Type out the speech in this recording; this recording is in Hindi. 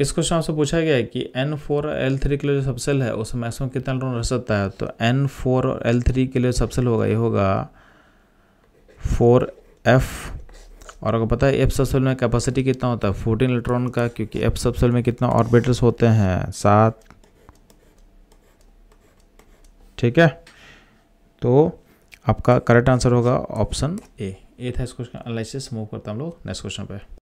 इस क्वेश्चन आपसे पूछा गया है कि N4 फोर और एल के लिए जो सबसेल है उसमें मैक्सिमम कितना इलेक्ट्रॉन रह सकता है तो N4 फोर और एल के लिए सबसेल होगा ये होगा 4F और आपको पता है F सबसेल में कैपेसिटी कितना होता है 14 इलेक्ट्रॉन का क्योंकि F सबसेल में कितना ऑर्बिटल्स होते हैं सात ठीक है तो आपका करेक्ट आंसर होगा ऑप्शन ए ये था इस क्वेश्चन एनालिसिस मूव करते हम लोग नेक्स्ट क्वेश्चन पे